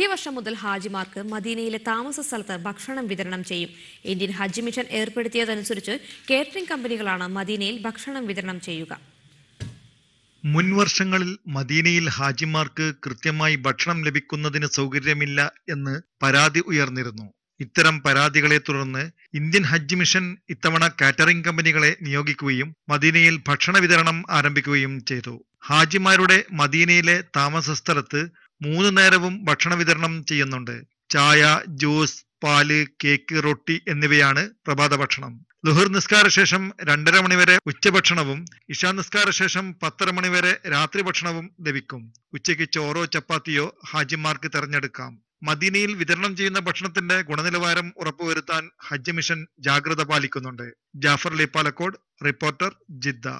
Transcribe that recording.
ഈ വർഷം മുതൽ ഹാജിമാർക്ക് മദീനയിലെ താമസ സ്ഥലത്ത് ഭക്ഷണം വിതരണം ചെയ്യും ഇന്ത്യൻ ഹജ്ജ് മിഷൻ ഏർപ്പെടുത്തിയതനുസരിച്ച് കേറ്ററിംഗ് കമ്പനികളാണ് മദീനയിൽ ഭക്ഷണം വിതരണം ചെയ്യുക മുൻവർഷങ്ങളിൽ മദീനയിൽ ഹാജിമാർക്ക് കൃത്യമായി ഭക്ഷണം ലഭിക്കുന്നതിന് സൗകര്യമില്ല എന്ന് പരാതി ഉയർന്നിരുന്നു ഇത്തരം പരാതികളെ തുടർന്ന് ഇന്ത്യൻ ഹജ്ജ് മിഷൻ ഇത്തവണ കാറ്ററിംഗ് കമ്പനികളെ നിയോഗിക്കുകയും മദീനയിൽ ഭക്ഷണ വിതരണം ആരംഭിക്കുകയും ചെയ്തു ഹാജിമാരുടെ മദീനയിലെ താമസ സ്ഥലത്ത് മൂന്ന് നേരവും ഭക്ഷണ വിതരണം ചെയ്യുന്നുണ്ട് ചായ ജ്യൂസ് പാല് കേക്ക് റൊട്ടി എന്നിവയാണ് പ്രഭാത ഭക്ഷണം ലുഹർ നിസ്കാര ശേഷം രണ്ടര മണിവരെ ഉച്ചഭക്ഷണവും ഇഷാ നിസ്കാര ശേഷം പത്തര മണിവരെ രാത്രി ഭക്ഷണവും ലഭിക്കും ഉച്ചയ്ക്ക് ചോറോ ചപ്പാത്തിയോ ഹാജിമാർക്ക് തെരഞ്ഞെടുക്കാം മദീനയിൽ വിതരണം ചെയ്യുന്ന ഭക്ഷണത്തിന്റെ ഗുണനിലവാരം ഉറപ്പുവരുത്താൻ ഹജ്ജ് മിഷൻ ജാഗ്രത പാലിക്കുന്നുണ്ട് ജാഫർ ലി പാലക്കോട് റിപ്പോർട്ടർ ജിദ്ദ